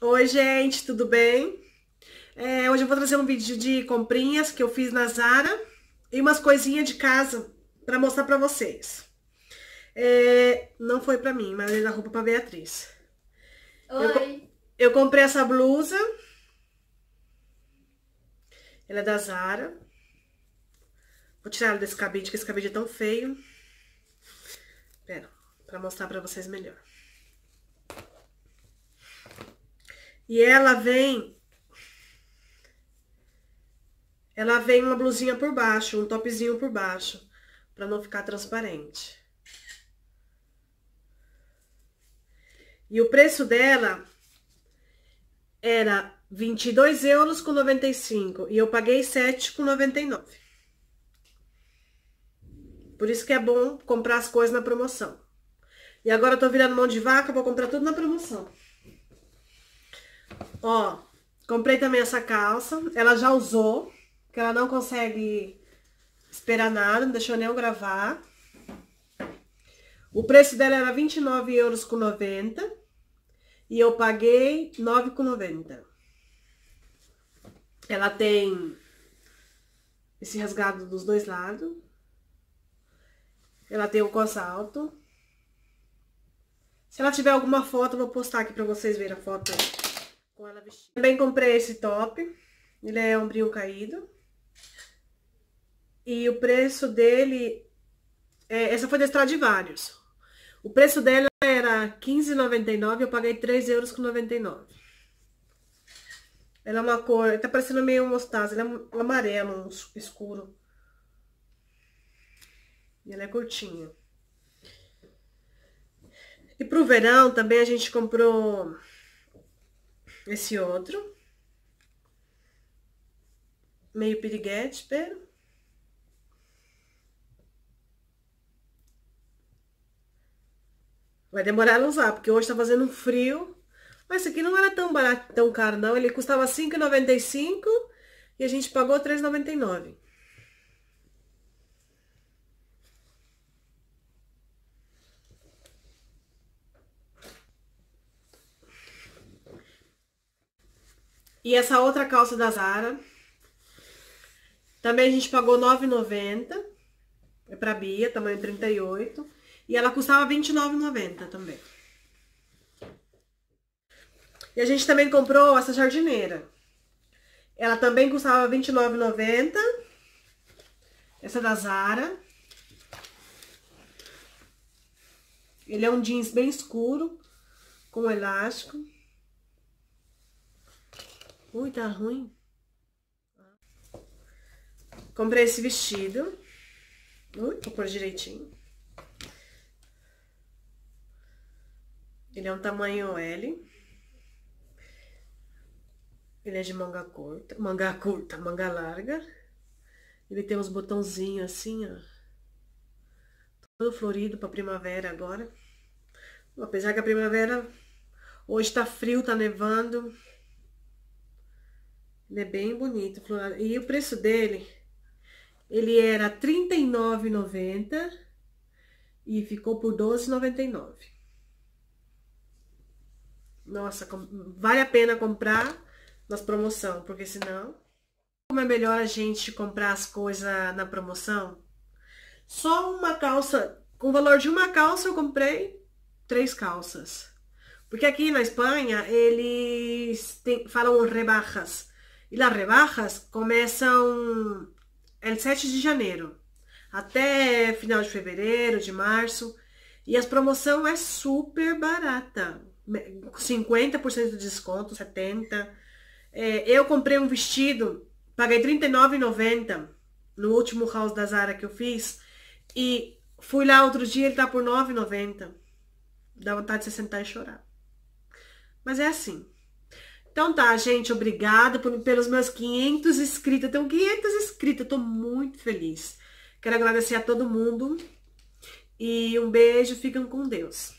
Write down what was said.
Oi, gente, tudo bem? É, hoje eu vou trazer um vídeo de comprinhas que eu fiz na Zara e umas coisinhas de casa para mostrar para vocês. É, não foi para mim, mas é da roupa para Beatriz. Oi. Eu, eu comprei essa blusa. Ela é da Zara. Vou tirar ela desse cabide, que esse cabide é tão feio. Pera, pra mostrar pra vocês melhor. E ela vem. Ela vem uma blusinha por baixo, um topzinho por baixo, pra não ficar transparente. E o preço dela era 22 euros com 95 e eu paguei 7 com 99. Por isso que é bom comprar as coisas na promoção. E agora eu tô virando mão de vaca, vou comprar tudo na promoção. Ó, comprei também essa calça. Ela já usou, que ela não consegue esperar nada, não deixou nem eu gravar. O preço dela era 29 euros com e eu paguei 9,90. Ela tem esse rasgado dos dois lados. Ela tem o cos alto. Se ela tiver alguma foto, eu vou postar aqui pra vocês verem a foto com ela vestida. Também comprei esse top. Ele é ombrinho caído. E o preço dele... É, essa foi da vários O preço dela era 15,99 eu paguei €3,99. Ela é uma cor... Tá parecendo meio mostaza. Ela é um amarelo escuro. E ela é curtinha. E pro verão também a gente comprou esse outro. Meio piriguete, pera. Vai demorar a usar, porque hoje tá fazendo um frio. Mas esse aqui não era tão barato, tão caro, não. Ele custava 5,95 e a gente pagou 3,99. E essa outra calça da Zara. Também a gente pagou R$ 9,90. É pra Bia, tamanho 38. E ela custava R$ 29,90 também. E a gente também comprou essa jardineira. Ela também custava R$ 29,90. Essa da Zara. Ele é um jeans bem escuro, com elástico. Ui, tá ruim. Comprei esse vestido. Ui, vou pôr direitinho. Ele é um tamanho L. Ele é de manga curta, manga curta, manga larga. Ele tem uns botãozinhos assim, ó. Todo florido pra primavera agora. Apesar que a primavera hoje tá frio, tá nevando. Ele é bem bonito. E o preço dele, ele era R$ 39,90 e ficou por R$ 12,99. Nossa, vale a pena comprar nas promoção, porque senão... Como é melhor a gente comprar as coisas na promoção? Só uma calça, com o valor de uma calça eu comprei três calças. Porque aqui na Espanha eles tem, falam rebarras. E as rebajas começam el 7 de janeiro até final de fevereiro, de março. E as promoção é super barata. 50% de desconto, 70%. É, eu comprei um vestido, paguei R$39,90 no último house da Zara que eu fiz. E fui lá outro dia, ele tá por R$9,90. Dá vontade de você sentar e chorar. Mas é assim. Então tá, gente, obrigada por, pelos meus 500 inscritos. Tenho 500 inscritos, eu tô muito feliz. Quero agradecer a todo mundo. E um beijo, fiquem com Deus.